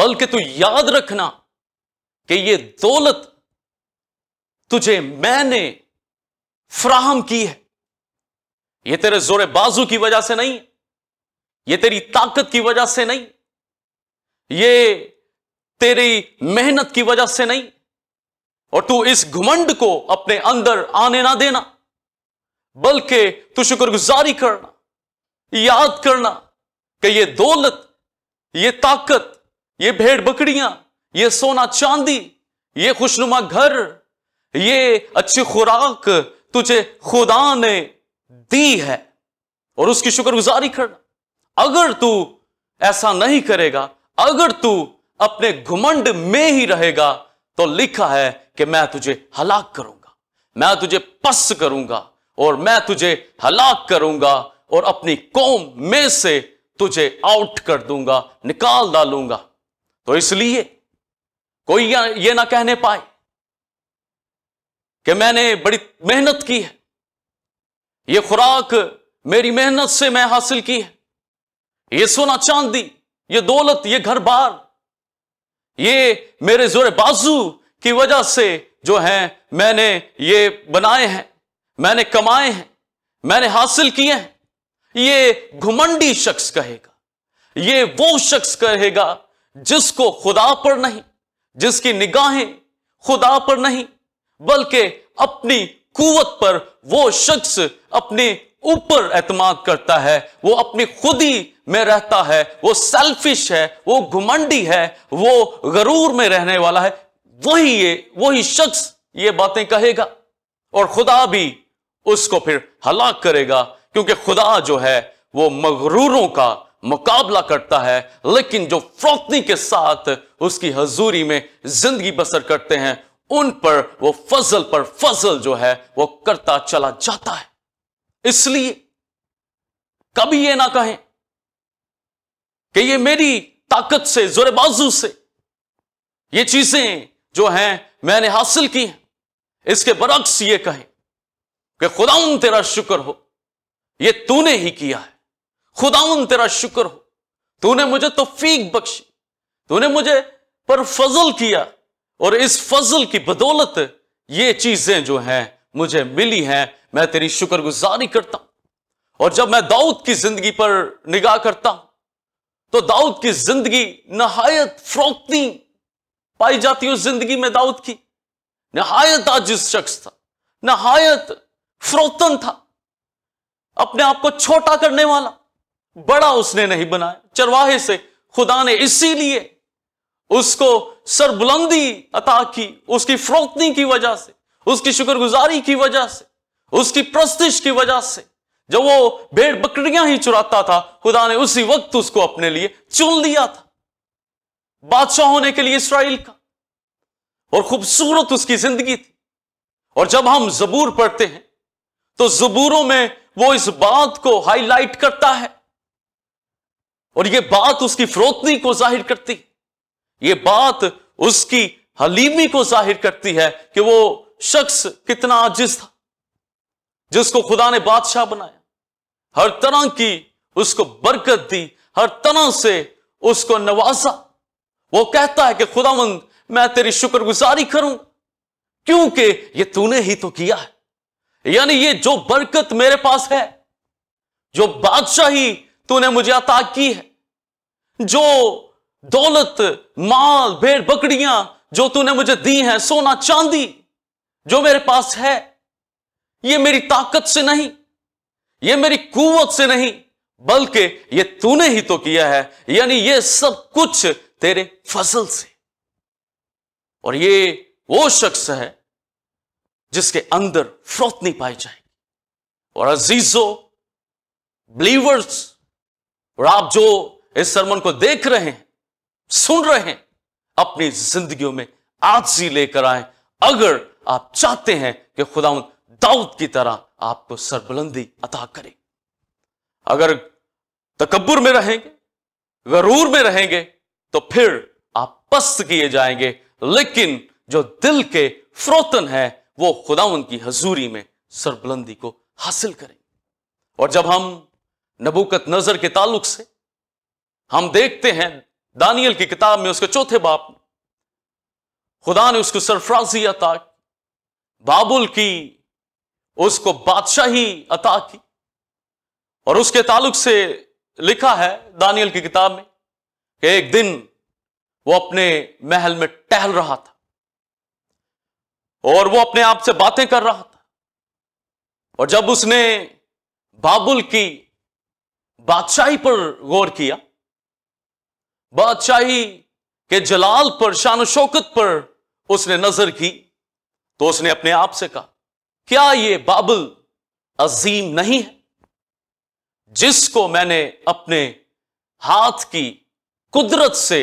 बल्कि तू याद रखना कि यह दौलत तुझे मैंने फ्राहम की है यह तेरे जोरे बाजू की वजह से नहीं यह तेरी ताकत की वजह से नहीं ये तेरी मेहनत की वजह से नहीं और तू इस घुमंड को अपने अंदर आने ना देना बल्कि तू शुक्रगुजारी करना याद करना कि ये दौलत ये ताकत ये भेड़ बकरियां ये सोना चांदी ये खुशनुमा घर ये अच्छी खुराक तुझे खुदा ने दी है और उसकी शुक्रगुजारी करना अगर तू ऐसा नहीं करेगा अगर तू अपने घुमंड में ही रहेगा तो लिखा है कि मैं तुझे हलाक करूंगा मैं तुझे पस करूंगा और मैं तुझे हलाक करूंगा और अपनी कौम में से तुझे आउट कर दूंगा निकाल डालूंगा तो इसलिए कोई ये ना कहने पाए कि मैंने बड़ी मेहनत की है ये खुराक मेरी मेहनत से मैं हासिल की है ये सोना चांदी ये दौलत ये घर बार ये मेरे जोरे बाजू की वजह से जो है मैंने ये बनाए हैं मैंने कमाए हैं मैंने हासिल किए हैं ये घुमंडी शख्स कहेगा ये वो शख्स कहेगा जिसको खुदा पर नहीं जिसकी निगाहें खुदा पर नहीं बल्कि अपनी कुवत पर वो शख्स अपने ऊपर एतमाद करता है वो अपनी खुदी में रहता है वो सेल्फिश है वो घुमंडी है वो गरूर में रहने वाला है वही ये वही शख्स ये बातें कहेगा और खुदा भी उसको फिर हलाक करेगा क्योंकि खुदा जो है वो मगरूरों का मुकाबला करता है लेकिन जो फ्रोतनी के साथ उसकी हजूरी में जिंदगी बसर करते हैं उन पर वो फजल पर फजल जो है वो करता चला जाता है इसलिए कभी ये ना कहें कि ये मेरी ताकत से जोरेबाजू से ये चीजें जो हैं मैंने हासिल की है इसके बरक्स ये कहें कि खुदाउन तेरा शुक्र हो ये तूने ही किया है खुदाउन तेरा शुक्र हो तूने मुझे तोफीक बख्शी तूने मुझे पर फजल किया और इस फजल की बदौलत ये चीजें जो हैं मुझे मिली हैं मैं तेरी शुक्रगुजारी करता हूं और जब मैं दाऊद की जिंदगी पर निगाह करता हूं तो दाऊद की जिंदगी नहायत फ्रोकनी पाई जाती है उस जिंदगी में दाऊद की नहायत आजिज शख्स था नहायत फ्रोतन था अपने आप को छोटा करने वाला बड़ा उसने नहीं बनाया चरवाहे से खुदा ने इसीलिए उसको सरबुलंदी अता की उसकी फ्रोतनी की वजह से उसकी शुक्रगुजारी की वजह से उसकी प्रस्तिश की वजह से जब वो भेड़ बकरियां ही चुराता था खुदा ने उसी वक्त उसको अपने लिए चुन लिया था बादशाह होने के लिए इसराइल का और खूबसूरत उसकी जिंदगी थी और जब हम जबूर पढ़ते हैं तो जबूरों में वो इस बात को हाईलाइट करता है और ये बात उसकी फरोतनी को जाहिर करती है ये बात उसकी हलीमी को जाहिर करती है कि वो शख्स कितना आजिज था जिसको खुदा ने बादशाह बनाया हर तरह की उसको बरकत दी हर तरह से उसको नवाजा वो कहता है कि खुदावंद मैं तेरी शुक्रगुजारी करूं क्योंकि ये तूने ही तो किया है यानी ये जो बरकत मेरे पास है जो बादशाही तूने मुझे अता की है जो दौलत माल भेड़ बकरियां जो तूने मुझे दी हैं सोना चांदी जो मेरे पास है ये मेरी ताकत से नहीं ये मेरी कुवत से नहीं बल्कि ये तूने ही तो किया है यानी ये सब कुछ तेरे फसल से और ये वो शख्स है जिसके अंदर फ्रोत नहीं पाई जाएगी और अजीजो बिलीवर्स और आप जो इस सरमन को देख रहे हैं सुन रहे हैं अपनी जिंदगियों में आजी लेकर आए अगर आप चाहते हैं कि खुदा दाऊद की तरह आपको सरबुलंदी अदा करे अगर तकबर में रहेंगे गरूर में रहेंगे तो फिर आप पस्त किए जाएंगे लेकिन जो दिल के फ्रोतन है वो खुदा उनकी हजूरी में सरबुलंदी को हासिल करेंगे और जब हम नबूकत नजर के ताल्लुक से हम देखते हैं दानियल की किताब में उसके चौथे बाप खुदा ने उसको सरफराजी अता बाबुल की उसको बादशाही अता की और उसके ताल्लुक से लिखा है दानियल की किताब में कि एक दिन वो अपने महल में टहल रहा था और वो अपने आप से बातें कर रहा था और जब उसने बाबुल की बादशाही पर गौर किया बादशाही के जलाल पर शान शौकत पर उसने नजर की तो उसने अपने आप से कहा क्या ये बाबुल अजीम नहीं है जिसको मैंने अपने हाथ की कुदरत से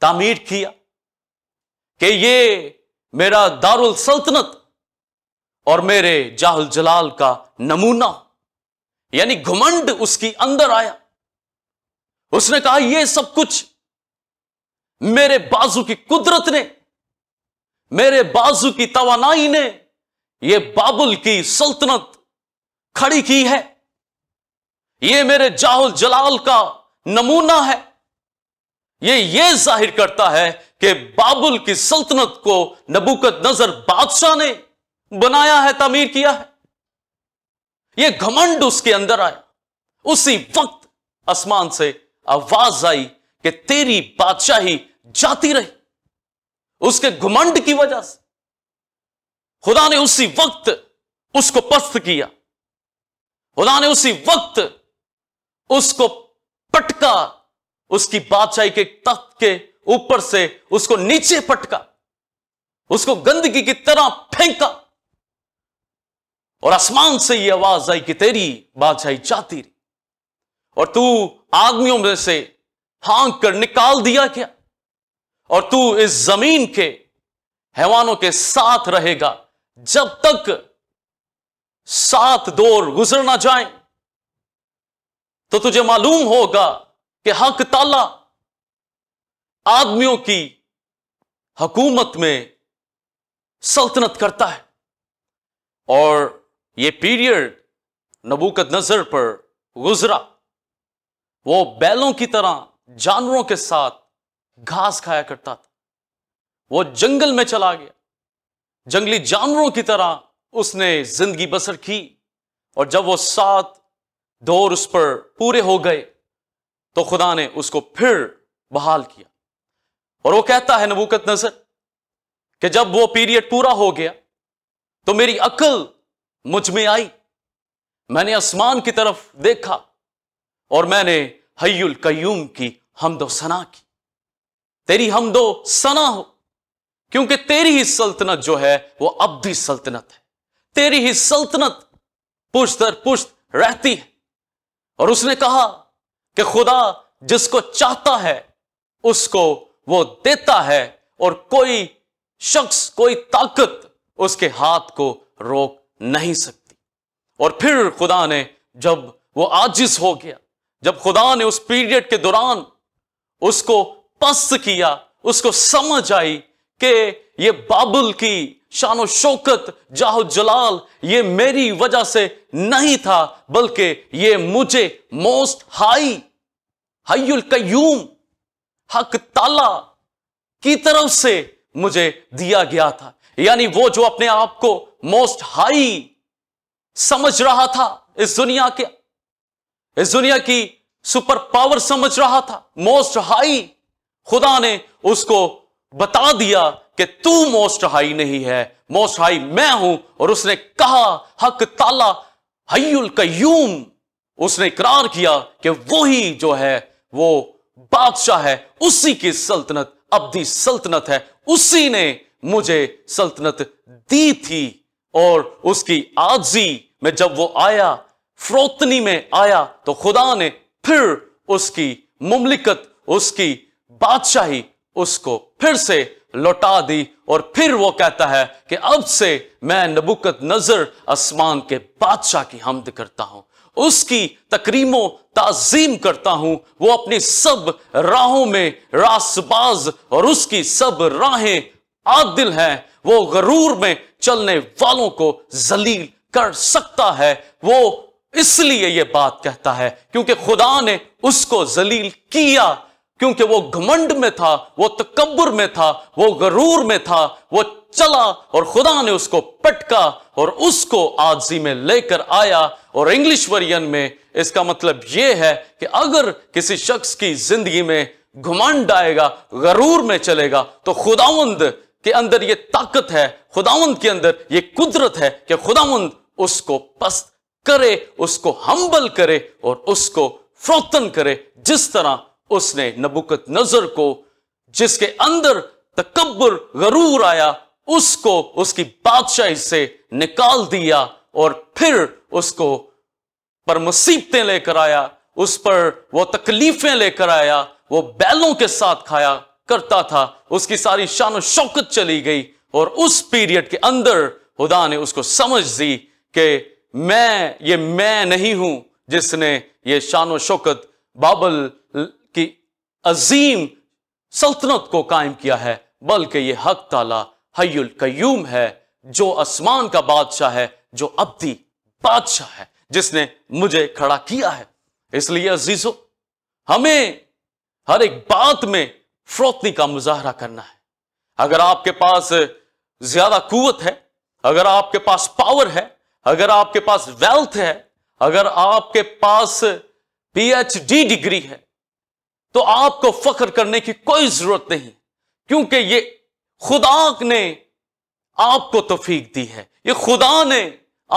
तामीर किया कि ये मेरा दारुल सल्तनत और मेरे जाहुल जलाल का नमूना यानी घुमंड उसकी अंदर आया उसने कहा यह सब कुछ मेरे बाजू की कुदरत ने मेरे बाजू की तवानाई ने यह बाबुल की सल्तनत खड़ी की है यह मेरे जाहुल जलाल का नमूना है ये ये जाहिर करता है कि बाबुल की सल्तनत को नबुकत नजर बादशाह ने बनाया है तमीर किया है यह घमंड उसके अंदर आया उसी वक्त आसमान से आवाज आई कि तेरी बादशाही जाती रही उसके घुमंड की वजह से खुदा ने उसी वक्त उसको पस्त किया खुदा ने उसी वक्त उसको पटका उसकी बादशाही के तख्त के ऊपर से उसको नीचे पटका उसको गंदगी की तरह फेंका और आसमान से यह आवाज आई कि तेरी बादशाही जाती रही और तू आदमियों में से हांक कर निकाल दिया क्या और तू इस जमीन के हैवानों के साथ रहेगा जब तक सात दौर गुजर ना जाए तो तुझे मालूम होगा कि हक ताला आदमियों की हकूमत में सल्तनत करता है और ये पीरियड नबूकत नजर पर गुजरा वो बैलों की तरह जानवरों के साथ घास खाया करता था वो जंगल में चला गया जंगली जानवरों की तरह उसने जिंदगी बसर की और जब वो सात दौर उस पर पूरे हो गए तो खुदा ने उसको फिर बहाल किया और वो कहता है नबूकत नजर कि जब वो पीरियड पूरा हो गया तो मेरी अकल मुझ में आई मैंने आसमान की तरफ देखा और मैंने हयुल कयूम की हमदो सना की तेरी हमदो सना हो क्योंकि तेरी ही सल्तनत जो है वो अब भी सल्तनत है तेरी ही सल्तनत पुश्त दर पुश्त रहती है और उसने कहा कि खुदा जिसको चाहता है उसको वो देता है और कोई शख्स कोई ताकत उसके हाथ को रोक नहीं सकती और फिर खुदा ने जब वो आजिज हो गया जब खुदा ने उस पीरियड के दौरान उसको पस्त किया उसको समझ आई कि ये बाबुल की शान शौकत जाहो जलाल ये मेरी वजह से नहीं था बल्कि ये मुझे मोस्ट हाई हयुल कयूम हक ताला की तरफ से मुझे दिया गया था यानी वो जो अपने आप को मोस्ट हाई समझ रहा था इस दुनिया के इस दुनिया की सुपर पावर समझ रहा था मोस्ट हाई खुदा ने उसको बता दिया कि तू मोस्ट हाई नहीं है मोस्ट हाई मैं हूं और उसने कहा हक ताला हयुल कयूम उसने इकरार किया कि वही जो है वो बादशाह है उसी की सल्तनत अब्दी सल्तनत है उसी ने मुझे सल्तनत दी थी और उसकी आजी में जब वो आया फ्रोतनी में आया तो खुदा ने फिर उसकी मुमलिकत उसकी बादशाही उसको फिर से लौटा दी और फिर वो कहता है कि अब से मैं नबुकत नजर आसमान के बादशाह की हमद करता हूं उसकी तकरीमों ताजीम करता हूं वो अपनी सब राहों में रासबाज और उसकी सब राहें आदिल हैं वो गरूर में चलने वालों को जलील कर सकता है वो इसलिए ये बात कहता है क्योंकि खुदा ने उसको जलील किया क्योंकि वो घमंड में था वो तकबर में था वो गरूर में था वो चला और खुदा ने उसको पटका और उसको आजी में लेकर आया और इंग्लिश वर्यन में इसका मतलब यह है कि अगर किसी शख्स की जिंदगी में घुमंड आएगा गरूर में चलेगा तो खुदावंद के अंदर ये ताकत है खुदावंद के अंदर ये कुदरत है कि खुदावंद उसको पस्त करे उसको हम्बल करे और उसको फ्रोतन करे जिस तरह उसने नबुकत नजर को जिसके अंदर तकबर गरूर आया उसको उसकी बादशाही से निकाल दिया और फिर उसको पर मुसीबतें लेकर आया उस पर वो तकलीफें लेकर आया वो बैलों के साथ खाया करता था उसकी सारी शान शौकत चली गई और उस पीरियड के अंदर खुदा ने उसको समझ दी कि मैं ये मैं नहीं हूं जिसने ये शान शौकत बाबल की अजीम सल्तनत को कायम किया है बल्कि ये हक ताला हयुल कयूम है जो आसमान का बादशाह है जो अब्दी बादशाह है जिसने मुझे खड़ा किया है इसलिए अजीजो हमें हर एक बात में फ्रोतनी का मुजाहरा करना है अगर आपके पास ज्यादा कुवत है अगर आपके पास पावर है अगर आपके पास वेल्थ है अगर आपके पास पीएचडी डिग्री है तो आपको फख्र करने की कोई जरूरत नहीं क्योंकि ये खुदा ने आपको तोफीक दी है ये खुदा ने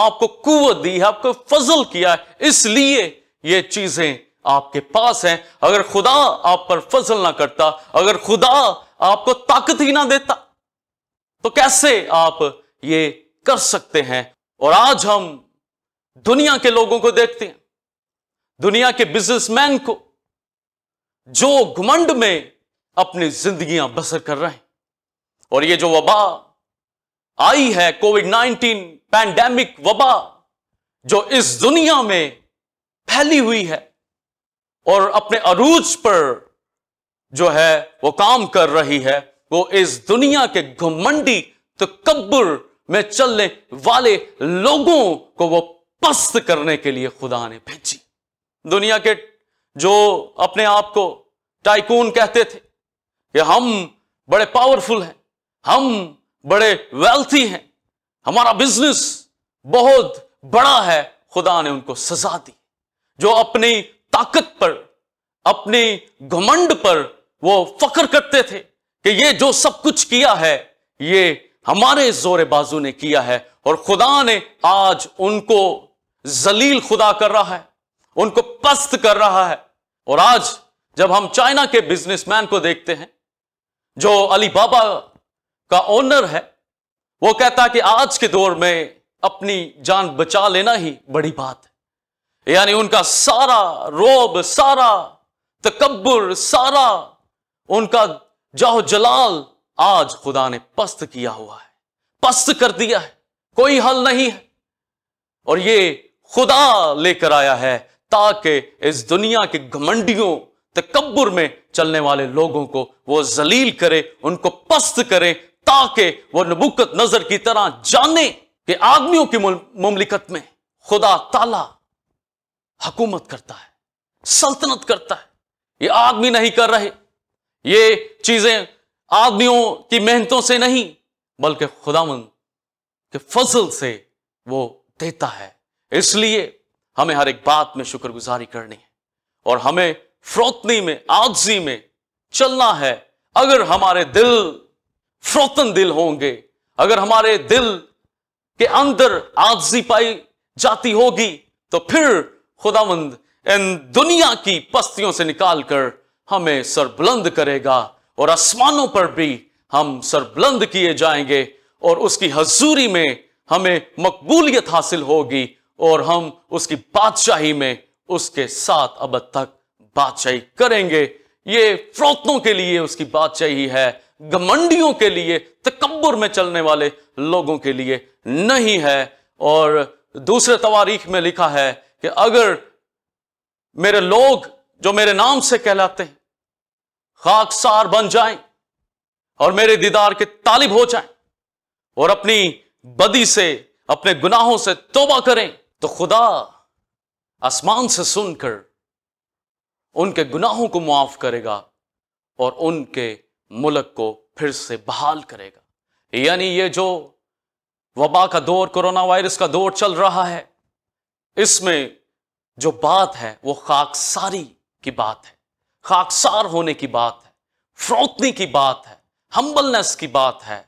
आपको कुवत दी है आपको फजल किया है इसलिए ये चीजें आपके पास हैं अगर खुदा आप पर फजल ना करता अगर खुदा आपको ताकत ही ना देता तो कैसे आप ये कर सकते हैं और आज हम दुनिया के लोगों को देखते हैं दुनिया के बिजनेसमैन को जो घुमंड में अपनी जिंदगियां बसर कर रहे हैं और ये जो वबा आई है कोविड नाइन्टीन पैंडेमिक वबा जो इस दुनिया में फैली हुई है और अपने अरूज पर जो है वो काम कर रही है वो इस दुनिया के घुमंडी तकबर में चलने वाले लोगों को वो पस्त करने के लिए खुदा ने भेजी दुनिया के जो अपने आप को टाइकून कहते थे कि हम बड़े पावरफुल हैं हम बड़े वेल्थी हैं हमारा बिजनेस बहुत बड़ा है खुदा ने उनको सजा दी जो अपनी ताकत पर अपनी घमंड पर वो फख्र करते थे कि ये जो सब कुछ किया है ये हमारे जोर बाजू ने किया है और खुदा ने आज उनको जलील खुदा कर रहा है उनको पस्त कर रहा है और आज जब हम चाइना के बिजनेसमैन को देखते हैं जो अली बाबा का ओनर है वो कहता है कि आज के दौर में अपनी जान बचा लेना ही बड़ी बात है यानी उनका सारा रोब सारा तकबर सारा उनका जाहो जलाल आज खुदा ने पस्त किया हुआ है पस्त कर दिया है कोई हल नहीं है और ये खुदा लेकर आया है ताकि इस दुनिया के घमंडियों तकबर में चलने वाले लोगों को वो जलील करे उनको पस्त करे ताकि वो नबुकत नजर की तरह जाने कि आदमियों की ममलिकत में खुदा ताला हकूमत करता है सल्तनत करता है ये आदमी नहीं कर रहे ये चीजें आदमियों की मेहनतों से नहीं बल्कि खुदामन के फजल से वो देता है इसलिए हमें हर एक बात में शुक्रगुजारी करनी है और हमें फ्रोतनी में आजी में चलना है अगर हमारे दिल फ्रोतन दिल होंगे अगर हमारे दिल के अंदर आजी पाई जाती होगी तो फिर खुदामंद इन दुनिया की पस्तियों से निकालकर हमें सरबुलंद करेगा और आसमानों पर भी हम सरबुलंद किए जाएंगे और उसकी हजूरी में हमें मकबूलियत हासिल होगी और हम उसकी बादशाही में उसके साथ अब तक बादशाही करेंगे ये फ्रोतों के लिए उसकी बादशाही है घमंडियों के लिए तकबर में चलने वाले लोगों के लिए नहीं है और दूसरे तवारीख में लिखा है कि अगर मेरे लोग जो मेरे नाम से कहलाते हैं खाकसार बन जाएं और मेरे दीदार के तालिब हो जाएं और अपनी बदी से अपने गुनाहों से तोबा करें तो खुदा आसमान से सुनकर उनके गुनाहों को मुआफ करेगा और उनके मुल्क को फिर से बहाल करेगा यानी ये जो वबा का दौर कोरोना वायरस का दौर चल रहा है इसमें जो बात है वो खाकसारी की बात है खाकसार होने की बात है फ्रोतनी की बात है हम्बलनेस की बात है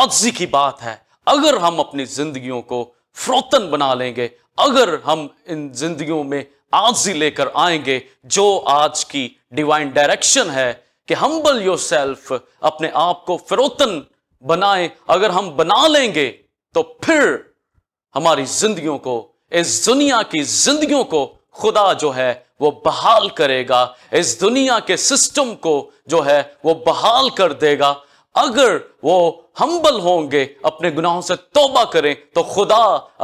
आजी की बात है अगर हम अपनी जिंदगियों को फ्रोतन बना लेंगे अगर हम इन जिंदगियों में ही लेकर आएंगे जो आज की डिवाइन डायरेक्शन है कि हम्बल योर सेल्फ अपने आप को फिरोतन बनाए अगर हम बना लेंगे तो फिर हमारी जिंदगियों को इस दुनिया की जिंदगियों को खुदा जो है वो बहाल करेगा इस दुनिया के सिस्टम को जो है वो बहाल कर देगा अगर वो हम्बल होंगे अपने गुनाहों से तोबा करें तो खुदा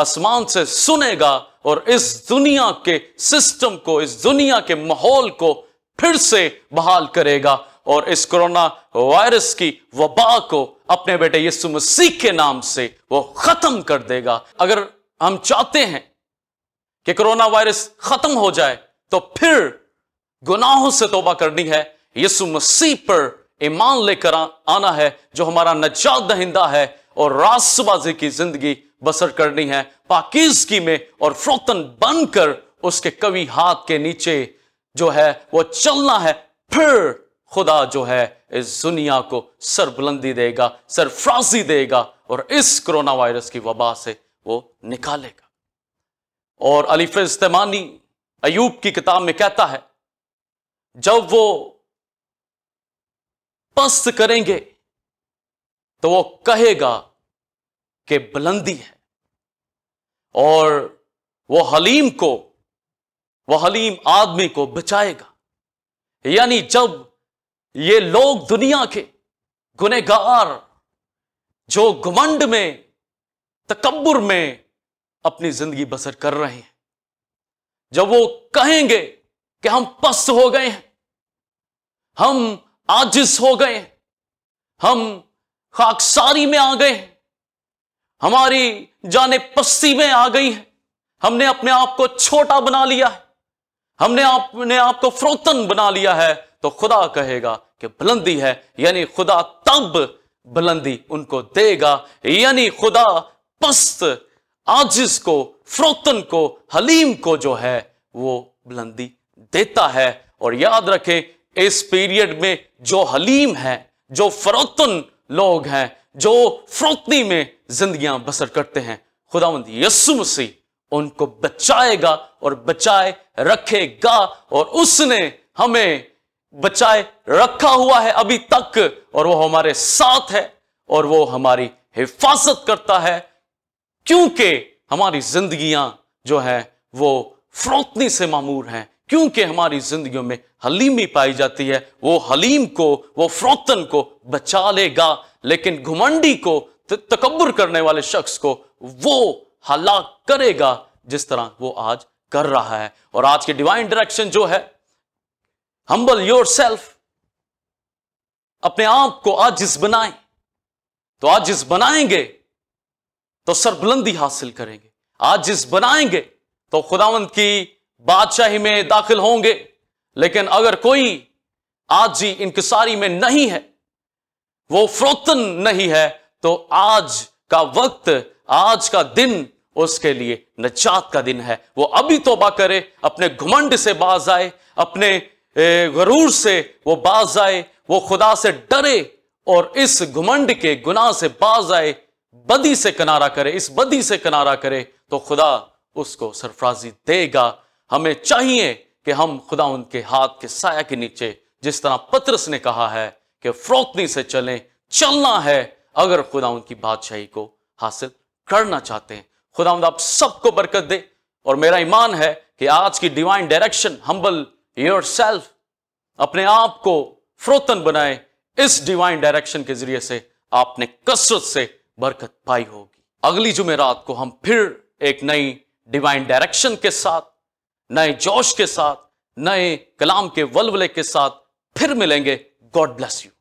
आसमान से सुनेगा और इस दुनिया के सिस्टम को इस दुनिया के माहौल को फिर से बहाल करेगा और इस कोरोना वायरस की वबा को अपने बेटे यीशु मसीह के नाम से वो खत्म कर देगा अगर हम चाहते हैं कि कोरोना वायरस खत्म हो जाए तो फिर गुनाहों से तोबा करनी है यीशु मसीह पर ईमान लेकर आना है जो हमारा नजात दहिंदा है और रासबाजी की जिंदगी बसर करनी है पाकिजगी में और फ्रोतन बनकर उसके कवि हाथ के नीचे जो है वो चलना है फिर खुदा जो है इस दुनिया को सरबुलंदी देगा सरफ्राजी देगा और इस कोरोना वायरस की वबा से वो निकालेगा और अलीफ इस्तेमानी अयूब की किताब में कहता है जब वो पस्त करेंगे तो वो कहेगा कि बुलंदी है और वो हलीम को वो हलीम आदमी को बचाएगा यानी जब ये लोग दुनिया के गुनेगार जो घुमंड में तकबुर में अपनी जिंदगी बसर कर रहे हैं जब वो कहेंगे कि हम पस्त हो गए हैं हम आजिज हो गए हम खाकसारी में आ गए हमारी जाने पस्ती में आ गई है हमने अपने आप को छोटा बना लिया है हमने अपने आप को फ्रोतन बना लिया है तो खुदा कहेगा कि बुलंदी है यानी खुदा तब बुलंदी उनको देगा यानी खुदा पस्त आजिज को फ्रोतन को हलीम को जो है वो बुलंदी देता है और याद रखें इस पीरियड में जो हलीम है जो फरोतन लोग हैं जो फरोतनी में जिंदगियां बसर करते हैं खुदावंद यसु मसीह उनको बचाएगा और बचाए रखेगा और उसने हमें बचाए रखा हुआ है अभी तक और वो हमारे साथ है और वो हमारी हिफाजत करता है क्योंकि हमारी जिंदगियां जो है वो फरोतनी से मामूर हैं क्योंकि हमारी जिंदगी में हलीमी पाई जाती है वो हलीम को वो फ्रोतन को बचा लेगा लेकिन घुमंडी को तकबर करने वाले शख्स को वो हलाक करेगा जिस तरह वो आज कर रहा है और आज की डिवाइन डायरेक्शन जो है हम्बल योर सेल्फ अपने आप को आज जिस बनाए तो आज जिस बनाएंगे तो सरबुलंदी हासिल करेंगे आज जिस बनाएंगे तो खुदावंत की बादशाही में दाखिल होंगे लेकिन अगर कोई आज जी इंकसारी में नहीं है वो फ्रोतन नहीं है तो आज का वक्त आज का दिन उसके लिए नजात का दिन है वो अभी तोबा करे अपने घुमंड से बाज आए अपने गरूर से वो बाज आए वो खुदा से डरे और इस घुमंड के गुनाह से बाज आए बदी से किनारा करे इस बदी से किनारा करे तो खुदा उसको सरफराजी देगा हमें चाहिए कि हम खुदा उनके हाथ के साया के नीचे जिस तरह पत्रस ने कहा है कि फ्रोकनी से चलें चलना है अगर खुदा उनकी बादशाही को हासिल करना चाहते हैं खुदा आप सबको बरकत दे और मेरा ईमान है कि आज की divine direction humble yourself अपने आप को फ्रोतन बनाए इस डिवाइन डायरेक्शन के जरिए से आपने कसरत से बरकत पाई होगी अगली जुमेरात को हम फिर एक नई डिवाइन डायरेक्शन के साथ नए जोश के साथ नए कलाम के वलवले के साथ फिर मिलेंगे गॉड ब्लेस यू